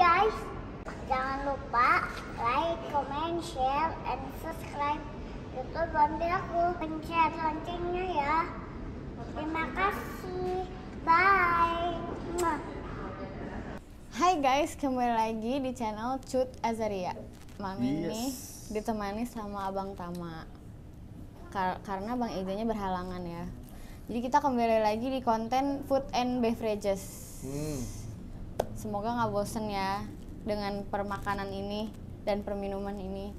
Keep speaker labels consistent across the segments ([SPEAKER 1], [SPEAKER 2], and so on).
[SPEAKER 1] guys. Jangan lupa like, comment, share, and subscribe YouTube Bambi aku. Pencet loncengnya ya. Terima kasih. Bye. Hai guys, kembali lagi di channel Cut Azaria. Mami yes. ini ditemani sama Abang Tama. Kar karena Bang Eganya berhalangan ya. Jadi kita kembali lagi di konten food and beverages. Hmm semoga nggak bosen ya dengan permakanan ini dan perminuman ini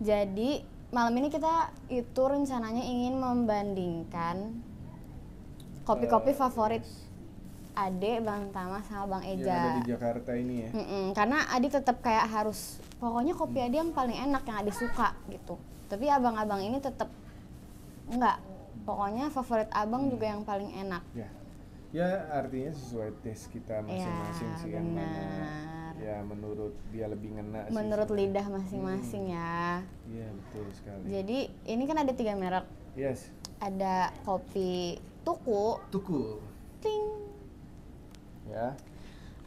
[SPEAKER 1] jadi malam ini kita itu rencananya ingin membandingkan kopi-kopi eh, favorit Ade, Bang Tama sama Bang Eja. Yang ada di
[SPEAKER 2] Jakarta ini ya.
[SPEAKER 1] Mm-mm, karena Ade tetap kayak harus pokoknya kopi Ade yang paling enak yang Ade suka gitu. Tapi abang-abang ini tetap enggak. Pokoknya favorit Abang hmm. juga yang paling enak.
[SPEAKER 2] Yeah ya artinya sesuai tes kita masing-masing ya, sih yang mana ya menurut dia lebih ngena menurut sih, lidah masing-masing hmm. ya iya betul sekali jadi
[SPEAKER 1] ini kan ada tiga merek yes ada kopi tuku
[SPEAKER 2] tuku ting ya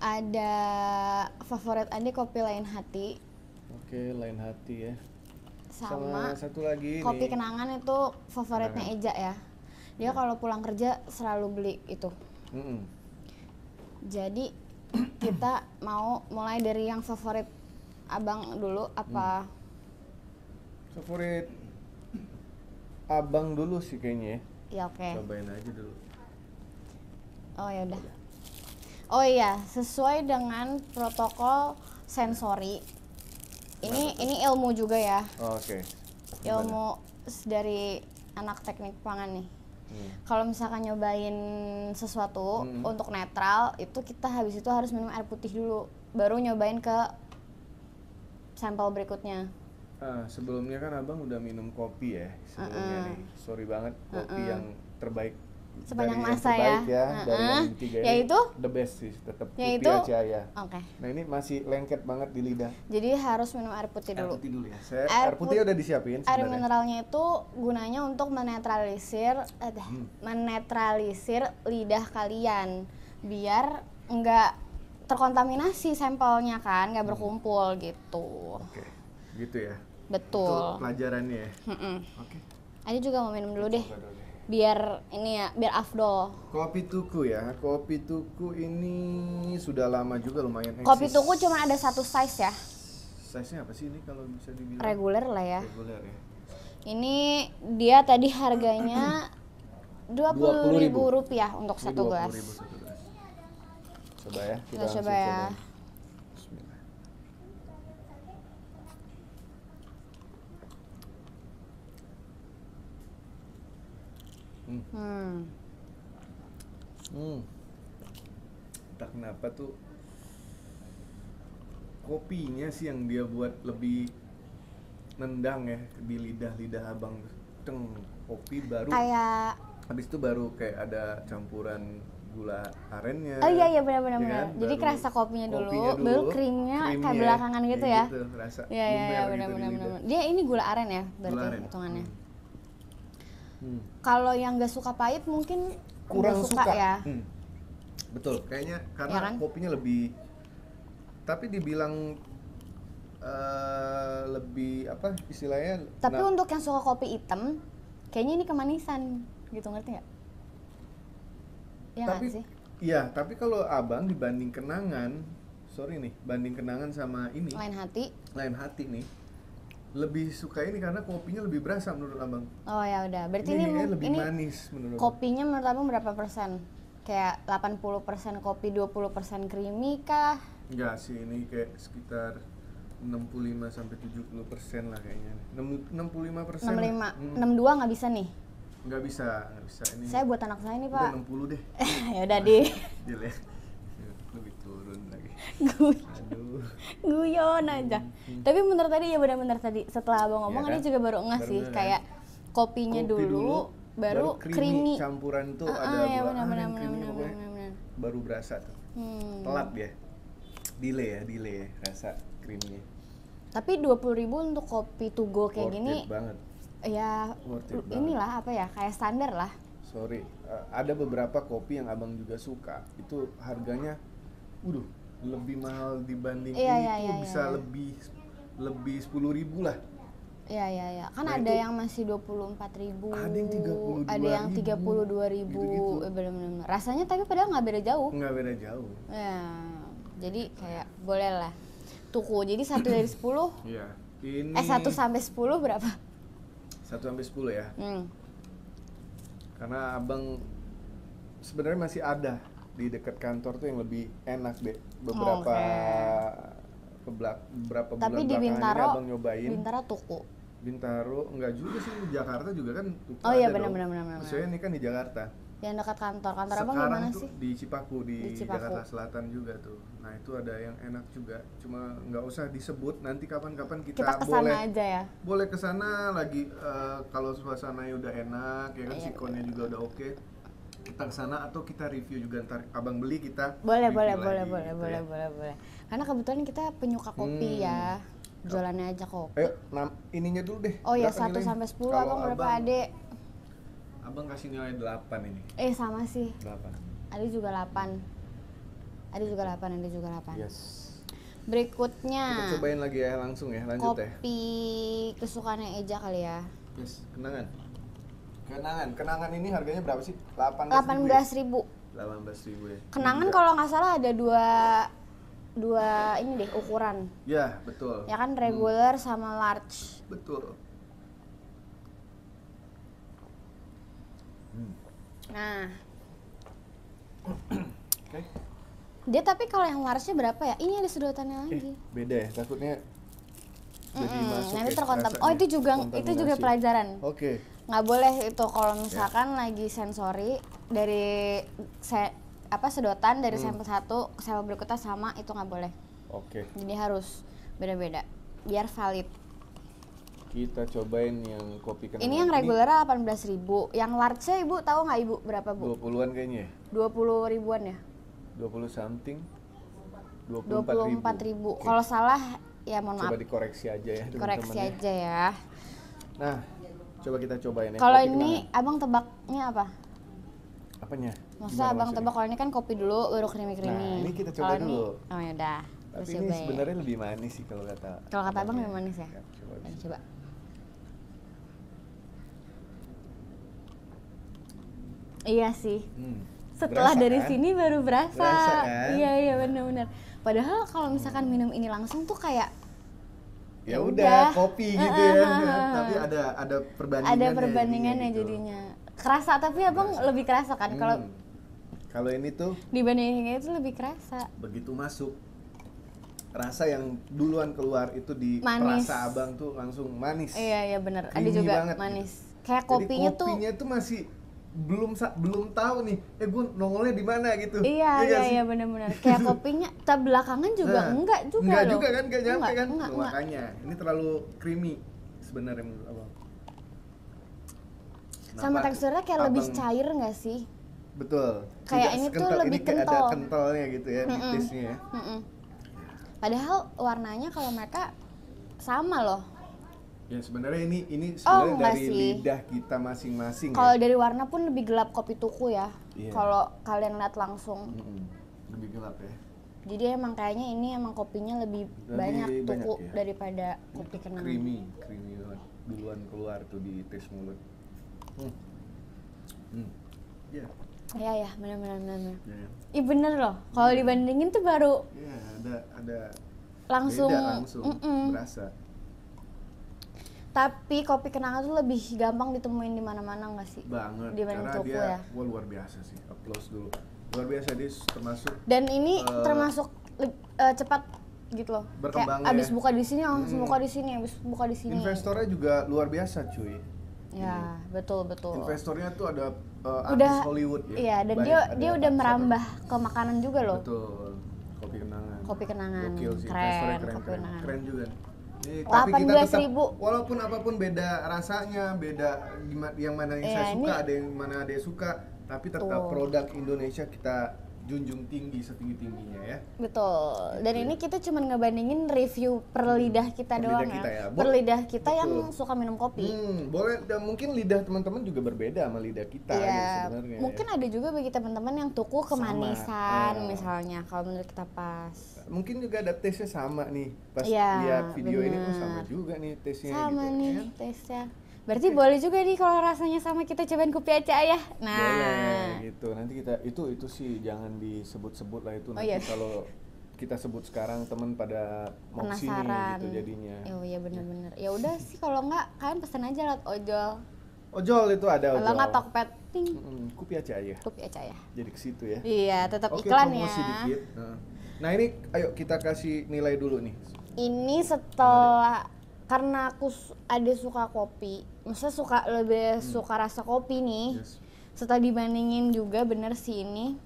[SPEAKER 1] ada favorit Andi kopi lain hati
[SPEAKER 2] oke lain hati ya sama, sama satu lagi kopi ini.
[SPEAKER 1] kenangan itu favoritnya Eja ya dia ya. kalau pulang kerja selalu beli itu Mm. Jadi kita mau mulai dari yang favorit abang dulu apa? Mm.
[SPEAKER 2] Favorit abang dulu sih kayaknya. Ya, ya oke. Okay. Cobain aja dulu.
[SPEAKER 1] Oh ya udah. Oh iya, sesuai dengan protokol sensori. Ini ini ilmu juga ya.
[SPEAKER 2] Oh, oke. Okay. Ilmu
[SPEAKER 1] dari anak teknik pangan nih. Hmm. Kalau misalkan nyobain sesuatu hmm. untuk netral itu kita habis itu harus minum air putih dulu baru nyobain ke sampel berikutnya.
[SPEAKER 2] Uh, sebelumnya kan abang udah minum kopi ya sebelumnya uh -uh. nih. Sorry banget kopi uh -uh. yang terbaik sepanjang masa ya, ya uh-uh. dari yang yaitu the best sih tetap yaitu cahaya. Oke. Okay. Nah ini masih lengket banget di lidah.
[SPEAKER 1] Jadi harus minum air putih dulu. Air putih
[SPEAKER 2] dulu ya. Saya, air, air putih udah disiapin. Sebenarnya. Air mineralnya
[SPEAKER 1] itu gunanya untuk menetralisir, eh, hmm. menetralisir lidah kalian biar nggak terkontaminasi sampelnya kan, nggak hmm. berkumpul hmm. gitu. Oke,
[SPEAKER 2] okay. gitu ya. Betul. Itu pelajarannya. Ya? Mm -mm. Oke. Okay.
[SPEAKER 1] ini juga mau minum dulu deh biar ini ya biar afdol
[SPEAKER 2] kopi tuku ya kopi tuku ini sudah lama juga lumayan eksis. kopi tuku
[SPEAKER 1] cuma ada satu size ya
[SPEAKER 2] size nya apa sih ini kalau bisa dibilang reguler lah ya reguler ya
[SPEAKER 1] ini dia tadi harganya dua puluh ribu rupiah untuk satu gelas.
[SPEAKER 2] Coba ya. Kita, kita coba ya. Coba. hmm. Hmm. entah kenapa tuh kopinya sih yang dia buat lebih nendang ya di lidah-lidah abang teng kopi baru kayak habis itu baru kayak ada campuran gula arennya oh iya iya benar-benar ya kan? jadi kerasa kopinya dulu, kopinya dulu baru krimnya, kayak belakangan gitu ya, ya gitu, rasa iya iya, iya gitu benar-benar benar, dia
[SPEAKER 1] ini gula aren ya berarti
[SPEAKER 2] potongannya hmm.
[SPEAKER 1] kalau yang nggak suka pahit mungkin
[SPEAKER 2] kurang suka, suka ya hmm. betul kayaknya karena ya kan? kopinya lebih tapi dibilang uh, lebih apa istilahnya tapi nah, untuk
[SPEAKER 1] yang suka kopi hitam kayaknya ini kemanisan gitu ngerti nggak ya tapi sih?
[SPEAKER 2] Iya, tapi kalau abang dibanding kenangan, sorry nih, banding kenangan sama ini. Lain hati. Lain hati nih lebih suka ini karena kopinya lebih berasa menurut abang.
[SPEAKER 1] Oh ya udah, berarti ini, ini lebih ini manis
[SPEAKER 2] menurut kopinya
[SPEAKER 1] menurut abang berapa persen? Kayak 80% kopi, 20% creamy kah?
[SPEAKER 2] Enggak sih, ini kayak sekitar 65 sampai 70 persen lah kayaknya. 65 persen. 65, hmm. 62 nggak bisa nih? Nggak bisa, nggak bisa. Ini saya buat anak saya nih pak. Udah 60 deh. ya udah Jelek lebih turun lagi guyon
[SPEAKER 1] guyon aja hmm. tapi bener tadi ya benar-benar tadi setelah abang iya ngomong ya kan? ini juga baru ngasih sih kayak kopinya Kopi dulu, dulu baru, creamy.
[SPEAKER 2] campuran tuh uh, ada ya, bener, bener, bener, bener, bener, bener. baru berasa tuh hmm. telat ya delay ya delay ya rasa creamy
[SPEAKER 1] tapi dua puluh ribu untuk kopi to go kayak Worth gini banget ya inilah banget. apa ya kayak standar lah
[SPEAKER 2] sorry uh, ada beberapa kopi yang abang juga suka itu harganya waduh lebih mahal dibanding yeah, ini yeah, tuh yeah, bisa yeah. Iya. lebih lebih sepuluh ribu lah
[SPEAKER 1] Iya iya iya. Kan nah, ada itu, yang masih dua puluh empat ribu. Ada yang tiga
[SPEAKER 2] puluh Ada yang
[SPEAKER 1] tiga puluh dua ribu. Gitu -gitu. Rasanya tapi padahal nggak beda jauh.
[SPEAKER 2] Nggak beda jauh.
[SPEAKER 1] Ya. Jadi kayak boleh lah. Tuku. Jadi satu dari sepuluh.
[SPEAKER 2] Iya. Ini. Eh satu
[SPEAKER 1] sampai sepuluh berapa?
[SPEAKER 2] Satu sampai sepuluh ya. Hmm. Karena abang sebenarnya masih ada di dekat kantor tuh yang lebih enak deh beberapa okay. kebelak beberapa bulan tapi di Bintaro abang nyobain Bintaro tuku Bintaro enggak juga sih di Jakarta juga kan tuku oh iya benar benar benar maksudnya ini kan di Jakarta
[SPEAKER 1] yang dekat kantor kantor Sekarang abang gimana sih
[SPEAKER 2] di Cipaku di, di Cipaku. Jakarta Selatan juga tuh nah itu ada yang enak juga cuma nggak usah disebut nanti kapan-kapan kita, kita kesana boleh aja ya boleh kesana lagi uh, kalau suasananya udah enak ya kan iya, sikonnya iya. juga udah oke okay kita ke sana atau kita review juga ntar abang beli kita boleh boleh lagi, boleh gitu boleh ya. boleh
[SPEAKER 1] boleh boleh karena kebetulan kita penyuka kopi hmm. ya jualannya aja kopi
[SPEAKER 2] Ayo, nam ininya dulu deh oh ya satu sampai sepuluh abang berapa adek abang kasih nilai delapan ini eh sama sih delapan
[SPEAKER 1] ada juga delapan ada juga delapan ada juga delapan yes berikutnya kita cobain
[SPEAKER 2] lagi ya langsung ya lanjut ya.
[SPEAKER 1] kopi ya kesukaannya Eja kali ya
[SPEAKER 2] yes kenangan Kenangan. Kenangan ini harganya berapa sih? Delapan belas Ribu. ribu ya. Kenangan iya. kalau
[SPEAKER 1] nggak salah ada dua dua ini deh ukuran.
[SPEAKER 2] Ya, betul. Ya kan hmm. regular
[SPEAKER 1] hmm. sama large. Betul. Hmm. Nah.
[SPEAKER 2] okay.
[SPEAKER 1] Dia tapi kalau yang large-nya berapa ya? Ini ada sedotannya eh, lagi.
[SPEAKER 2] Eh, beda ya, takutnya mm -hmm. masuk. Nanti ya, terkontam. Oh, itu juga itu juga pelajaran. Oke. Okay
[SPEAKER 1] nggak boleh itu kalau ya. misalkan yeah. lagi sensori dari se apa sedotan dari hmm. sampel satu ke sampel berikutnya sama itu nggak boleh.
[SPEAKER 2] Oke. Okay. Jadi
[SPEAKER 1] harus beda-beda biar valid.
[SPEAKER 2] Kita cobain yang kopi Ini yang reguler
[SPEAKER 1] delapan belas ribu. Yang large nya ibu tahu nggak ibu berapa bu?
[SPEAKER 2] Dua an kayaknya. Ya?
[SPEAKER 1] Dua puluh ribuan ya.
[SPEAKER 2] Dua puluh something. Dua puluh empat ribu. Okay. Kalau
[SPEAKER 1] salah ya mohon Coba maaf. Coba
[SPEAKER 2] dikoreksi aja ya. teman-teman. Koreksi aja ya. Nah Coba kita cobain ya. Kalau ini
[SPEAKER 1] abang tebaknya apa?
[SPEAKER 2] Apanya? maksudnya abang maksudnya? tebak
[SPEAKER 1] kalau ini kan kopi dulu baru krimi krimi Nah, ini kita coba kalo dulu. Ini, oh ya udah.
[SPEAKER 2] Tapi ini ya. sebenarnya lebih manis sih kalau kata. Kalau
[SPEAKER 1] kata abang lebih manis ya. ya coba. Iya sih.
[SPEAKER 2] Hmm. Setelah berasa, dari kan? sini baru berasa. Iya kan? Iya
[SPEAKER 1] iya benar-benar. Padahal kalau misalkan hmm. minum ini langsung tuh kayak
[SPEAKER 2] ya udah kopi gitu ya ada ada perbandingan ada perbandingannya ya,
[SPEAKER 1] jadinya, ya gitu. kerasa tapi abang kerasa. lebih kerasa kan hmm. kalau ini tuh dibandingin itu lebih kerasa
[SPEAKER 2] begitu masuk rasa yang duluan keluar itu di rasa abang tuh langsung manis iya
[SPEAKER 1] iya benar ada juga banget. Gitu. manis kayak kopinya, Jadi kopinya
[SPEAKER 2] tuh, tuh masih belum belum tahu nih eh gue nongolnya di mana gitu iya iya iya, iya
[SPEAKER 1] benar-benar kayak kopinya tapi belakangan juga nah, enggak juga enggak loh. juga kan enggak nyampe enggak, kan enggak, nah, enggak. makanya
[SPEAKER 2] ini terlalu creamy sebenarnya menurut abang? Kenapa Sama teksturnya kayak abang, lebih cair nggak sih? Betul. Kayak ini tuh lebih ini kental. Ada kentalnya gitu ya, mm
[SPEAKER 1] Padahal warnanya kalau mereka sama loh.
[SPEAKER 2] Ya sebenarnya ini ini oh, sebenarnya oh, dari sih. lidah kita masing-masing. Kalau ya. dari
[SPEAKER 1] warna pun lebih gelap kopi tuku ya. Yeah. Kalau kalian lihat langsung. Mm
[SPEAKER 2] -hmm. Lebih gelap ya
[SPEAKER 1] jadi emang kayaknya ini emang kopinya lebih, lebih banyak, banyak ya? daripada kopi kenang creamy
[SPEAKER 2] creamy duluan keluar tuh di tes mulut hmm. Hmm. Yeah.
[SPEAKER 1] Ya ya benar-benar iya. benar. Yeah. Iya. Ih bener loh. Kalau yeah. dibandingin tuh baru.
[SPEAKER 2] Iya yeah, ada ada. Langsung. Beda langsung. Mm -mm. Berasa.
[SPEAKER 1] Tapi kopi kenanga tuh lebih gampang ditemuin di mana-mana nggak sih? Banget. Di mana ya.
[SPEAKER 2] Wah luar biasa sih. Applause dulu luar biasa ini termasuk dan ini uh, termasuk
[SPEAKER 1] uh, cepat gitu loh berkembang ya. abis buka di sini langsung hmm. buka di sini abis buka di sini
[SPEAKER 2] investornya juga luar biasa cuy
[SPEAKER 1] ya hmm. betul betul
[SPEAKER 2] investornya tuh ada uh, udah Hollywood ya iya dan Banyak dia dia udah
[SPEAKER 1] merambah apa. ke makanan juga loh
[SPEAKER 2] betul kopi kenangan kopi kenangan sih. keren, keren, keren kopi kenangan keren juga Eh, tapi ribu. walaupun apapun beda rasanya, beda yang mana yang yeah, saya suka, ini, ada yang mana ada yang suka, tapi tetap Betul. produk Indonesia kita junjung tinggi setinggi tingginya ya. Betul. Dan Betul. Gitu ya.
[SPEAKER 1] ini kita cuma ngebandingin review per hmm. lidah kita per doang ya. kita ya. Per lidah kita Betul. yang suka minum kopi. Hmm,
[SPEAKER 2] boleh dan mungkin lidah teman-teman juga berbeda sama lidah kita ya, ya sebenarnya. Mungkin
[SPEAKER 1] ya. ada juga bagi teman-teman yang tuku kemanisan sama. Ah.
[SPEAKER 2] misalnya kalau menurut kita pas. Mungkin juga ada taste sama nih pas ya, lihat video bener. ini oh sama juga nih taste-nya Sama gitu,
[SPEAKER 1] ya. nih ya. Berarti okay. boleh juga nih kalau rasanya sama kita cobain kopi aja ya. Nah, boleh,
[SPEAKER 2] gitu. Nanti kita itu itu sih jangan disebut-sebut lah itu oh, nanti iya. kalau kita sebut sekarang teman pada mau sini gitu jadinya.
[SPEAKER 1] Oh iya benar-benar. Ya. ya udah sih kalau enggak kalian pesan aja lewat ojol.
[SPEAKER 2] Ojol itu ada ojol. Kalau enggak Tokped. Ting. kopi kupi aja ya. Kopi aja ya. Jadi ke situ ya. Iya,
[SPEAKER 1] tetap okay, iklan ya.
[SPEAKER 2] Dikit. Nah. nah, ini ayo kita kasih nilai dulu nih.
[SPEAKER 1] Ini setelah karena aku ada suka kopi, masa suka lebih hmm. suka rasa kopi nih yes. setelah dibandingin juga bener sih ini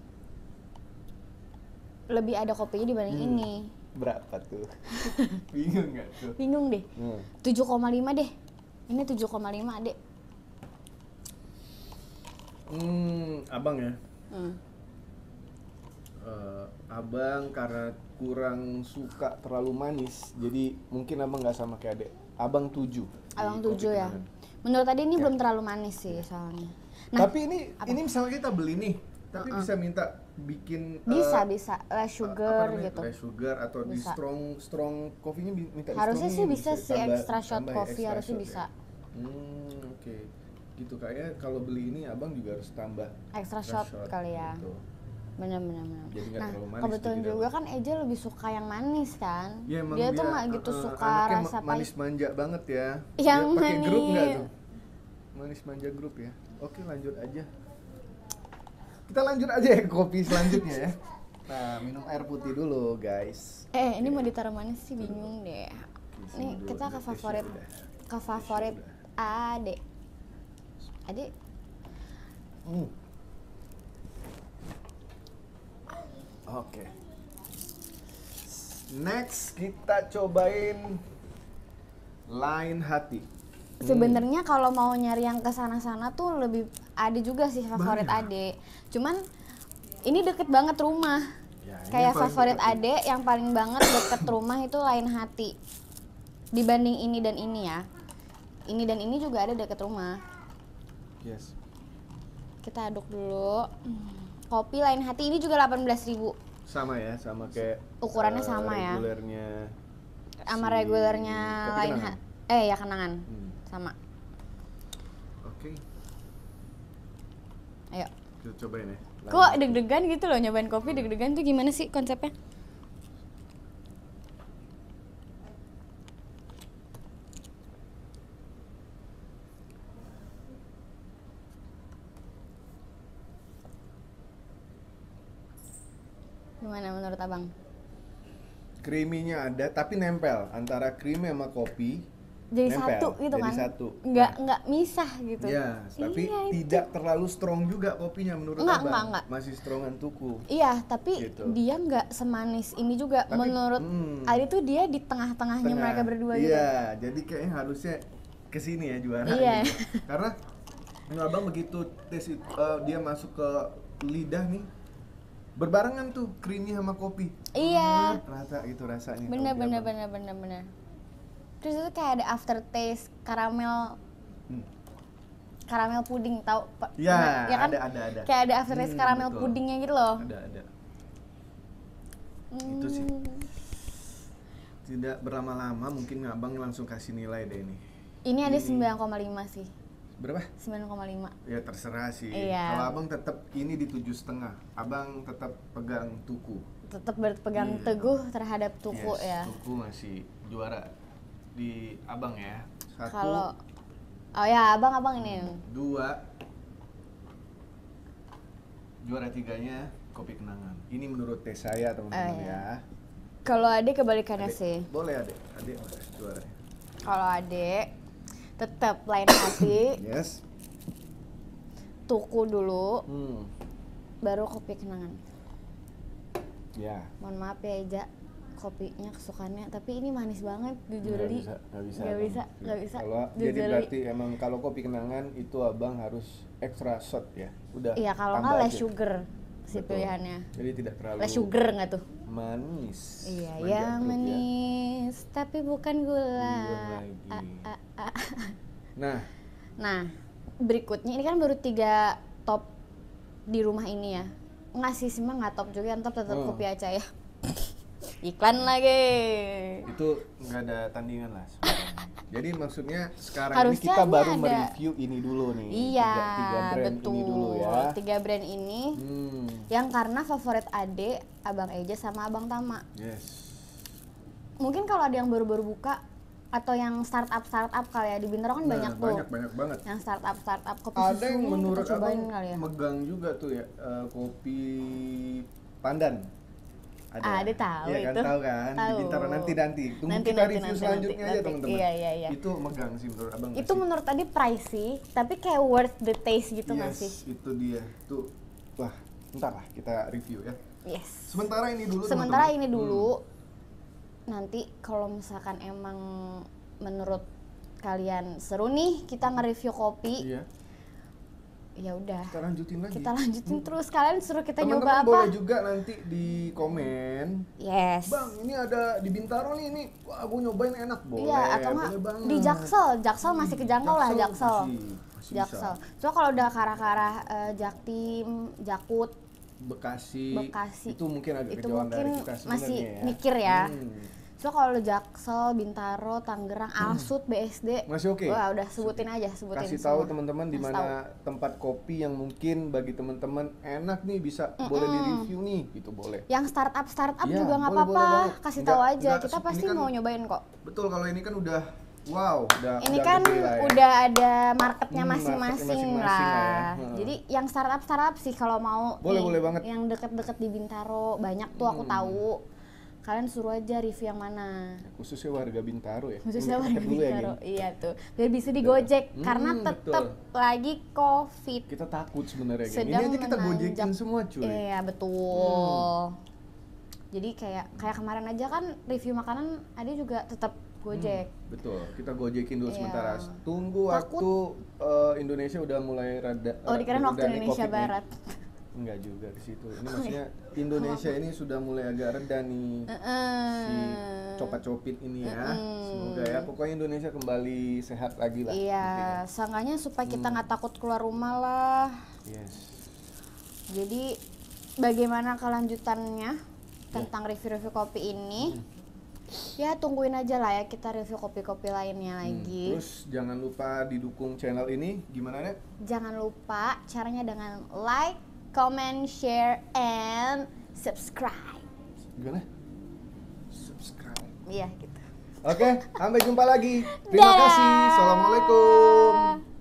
[SPEAKER 1] lebih ada kopinya dibanding hmm. ini
[SPEAKER 2] berapa tuh bingung gak tuh bingung deh hmm.
[SPEAKER 1] tujuh koma lima deh ini tujuh koma lima adek
[SPEAKER 2] hmm abang ya hmm. Uh, abang karena kurang suka terlalu manis jadi mungkin abang nggak sama kayak adek abang tujuh
[SPEAKER 1] abang tujuh ya Menurut tadi ini ya. belum terlalu manis sih soalnya.
[SPEAKER 2] Nah, tapi ini apa? ini misalnya kita beli nih, tapi uh -uh. bisa minta bikin bisa uh,
[SPEAKER 1] bisa less sugar namanya, gitu. Less
[SPEAKER 2] sugar atau bisa. di strong strong coffee-nya minta Harusnya sih bisa, bisa gitu, sih extra shot ya, coffee extra harusnya shot, bisa. Ya? Hmm, oke. Okay. Gitu kayaknya kalau beli ini Abang juga harus tambah extra, shot, shot kali ya. Gitu
[SPEAKER 1] benar benar benar nah kebetulan juga dalam. kan Eja lebih suka yang manis kan ya, dia, dia tuh mah ya. gitu uh, suka rasa manis
[SPEAKER 2] manja banget ya yang dia manis grup gak tuh? Manis Manja grup ya. Oke, lanjut aja. Kita lanjut aja ya kopi selanjutnya ya. Nah, minum air putih dulu, guys.
[SPEAKER 1] Eh, ini ini mau ditaruh mana sih? Bingung deh.
[SPEAKER 2] Ini kita ke favorit
[SPEAKER 1] ke favorit Ade. Ade.
[SPEAKER 2] Hmm. Oke. Okay. Next kita cobain lain hati sebenarnya
[SPEAKER 1] kalau mau nyari yang ke sana-sana tuh lebih ada juga sih favorit Banyak. Ade. Cuman ini deket banget rumah. Ya, Kayak favorit Ade yang paling banget deket rumah itu lain hati. Dibanding ini dan ini ya. Ini dan ini juga ada deket rumah. Yes. Kita aduk dulu. Hmm. Kopi lain hati ini juga 18.000.
[SPEAKER 2] Sama ya, sama kayak ukurannya eh, sama ya. Regulernya sama si regulernya lain hati. Eh ya kenangan. Hmm sama oke okay. ayo kita cobain ya Lain. kok
[SPEAKER 1] deg-degan gitu loh nyobain kopi deg-degan tuh gimana sih konsepnya Gimana menurut abang?
[SPEAKER 2] Creaminya ada, tapi nempel antara krim sama kopi jadi nempel, satu gitu jadi kan satu.
[SPEAKER 1] nggak nah. nggak misah gitu ya tapi iya,
[SPEAKER 2] tidak itu. terlalu strong juga kopinya menurut enggak, abang enggak, enggak. masih strongan tuku
[SPEAKER 1] iya tapi gitu. dia nggak semanis ini juga tapi, menurut hmm, Adi tuh dia di tengah-tengahnya tengah. mereka berdua iya, gitu iya
[SPEAKER 2] jadi kayaknya harusnya kesini ya juara iya. gitu. karena abang begitu tes uh, dia masuk ke lidah nih berbarengan tuh creamy sama kopi
[SPEAKER 1] iya hmm,
[SPEAKER 2] ah, rasa gitu rasanya bener bener,
[SPEAKER 1] bener bener bener bener terus itu kayak ada aftertaste karamel hmm. karamel puding tau ya, ya kan ada, ada, ada. kayak ada aftertaste hmm, karamel betul. pudingnya gitu loh ada ada hmm. itu sih hmm.
[SPEAKER 2] tidak berlama-lama mungkin abang langsung kasih nilai deh ini ini ada sembilan
[SPEAKER 1] koma lima sih berapa? sembilan koma lima
[SPEAKER 2] ya terserah sih iya. kalau abang tetap ini di tujuh setengah abang tetap pegang tuku tetap
[SPEAKER 1] berpegang yeah. teguh terhadap tuku yes, ya
[SPEAKER 2] tuku masih juara di abang ya. Satu. Kalau
[SPEAKER 1] Oh ya, abang-abang ini.
[SPEAKER 2] Dua. Juara tiganya kopi kenangan. Ini menurut tes saya teman-teman oh, iya. ya. Kalau adik kebalikannya adek. sih. Boleh adik, adik juara.
[SPEAKER 1] Kalau adik tetap lain hati. yes. Tuku dulu. Hmm. Baru kopi kenangan. Ya. Mohon maaf ya Ijak kopinya kesukaannya tapi ini manis banget jujur nggak bisa nggak bisa nggak bisa, bisa. Kalau, jadi berarti
[SPEAKER 2] emang kalau kopi kenangan itu abang harus extra shot ya udah iya kalau nggak less
[SPEAKER 1] sugar si pilihannya
[SPEAKER 2] jadi tidak terlalu less sugar nggak tuh manis iya yang
[SPEAKER 1] manis ya. tapi bukan gula
[SPEAKER 2] a, a, a.
[SPEAKER 1] nah nah berikutnya ini kan baru tiga top di rumah ini ya nggak sih sih nggak top juga yang top tetap hmm. kopi aja ya iklan lagi
[SPEAKER 2] itu nggak ada tandingan lah jadi maksudnya sekarang Harusnya ini kita baru ada. mereview ini dulu nih iya tiga, tiga brand betul ini dulu ya
[SPEAKER 1] tiga brand ini
[SPEAKER 2] hmm. yang
[SPEAKER 1] karena favorit ade abang Eja sama abang Tama yes mungkin kalau ada yang baru-baru buka atau yang startup startup kali ya di Bintaro kan nah, banyak, tuh banyak banyak banget yang startup startup kopi ada yang menurut kita cobain kali ya
[SPEAKER 2] megang juga tuh ya uh, kopi pandan ada ada
[SPEAKER 1] tahu ya, kan, itu tahu kan tahu. Bintaro nanti
[SPEAKER 2] nanti tunggu nanti, kita nanti, review nanti, selanjutnya nanti, aja ya, teman-teman iya, iya, iya. itu megang sih menurut abang itu
[SPEAKER 1] sih? menurut tadi pricey tapi kayak worth the taste gitu yes, masih Yes,
[SPEAKER 2] itu dia itu wah entar lah kita review ya yes sementara ini dulu sementara teman -teman. ini dulu
[SPEAKER 1] hmm. nanti kalau misalkan emang menurut kalian seru nih kita nge-review kopi iya ya udah kita
[SPEAKER 2] lanjutin lagi kita lanjutin
[SPEAKER 1] terus kalian suruh kita Teman -teman nyoba apa boleh
[SPEAKER 2] juga nanti di komen yes bang ini ada di Bintaro nih ini wah gue nyobain enak iya, boleh iya atau enggak di Jaksel
[SPEAKER 1] Jaksel masih kejangkau lah Jaksel masih, Jaksel so kalau udah ke arah uh, eh, Jaktim Jakut
[SPEAKER 2] Bekasi Bekasi itu mungkin agak itu mungkin dari kita masih ya. mikir ya hmm.
[SPEAKER 1] So kalau Jaksel, Bintaro, Tangerang, hmm. Alsut, BSD, masih oke. Okay. Wah, udah sebutin aja, sebutin. Kasih tahu
[SPEAKER 2] teman-teman di mana tempat kopi yang mungkin bagi teman-teman enak nih bisa mm -mm. boleh di review nih, gitu boleh.
[SPEAKER 1] Yang startup startup ya, juga nggak apa-apa, kasih tahu aja. Enggak, Kita pasti kan, mau nyobain kok.
[SPEAKER 2] Betul, kalau ini kan udah Wow, udah, ini kan ya. udah
[SPEAKER 1] ada marketnya hmm, masing-masing hmm, lah. Ya. Hmm. Jadi yang startup startup sih kalau mau. Boleh nih, boleh banget. Yang deket-deket di Bintaro banyak tuh hmm. aku tahu kalian suruh aja review yang mana
[SPEAKER 2] khususnya warga Bintaro ya khususnya warga ya, Bintaro ya,
[SPEAKER 1] iya tuh biar bisa digojek hmm, karena tetap lagi covid
[SPEAKER 2] kita takut sebenarnya ini aja kita gojekin semua cuy iya
[SPEAKER 1] betul hmm. jadi kayak kayak kemarin aja kan review makanan ada juga tetap Gojek. Hmm,
[SPEAKER 2] betul, kita gojekin dulu yeah. sementara. Tunggu Takut. waktu uh, Indonesia udah mulai rada. Oh, dikira waktu Indonesia Barat. Enggak juga ke situ. Ini oh, maksudnya iya. Indonesia ini sudah mulai agak reda nih si copet-copit ini ya. Semoga ya pokoknya Indonesia kembali sehat lagi lah. Iya,
[SPEAKER 1] sangkanya supaya kita hmm. nggak hmm. takut keluar rumah lah. Yes. Jadi bagaimana kelanjutannya ya. tentang review-review kopi ini? Hmm ya tungguin aja lah ya kita review kopi-kopi lainnya hmm. lagi. terus
[SPEAKER 2] jangan lupa didukung channel ini gimana ya?
[SPEAKER 1] Jangan lupa caranya dengan like, comment, share, and subscribe.
[SPEAKER 2] Gimana? Subscribe. Iya gitu. Oke, okay, sampai jumpa lagi. Terima Dadah. kasih. Assalamualaikum.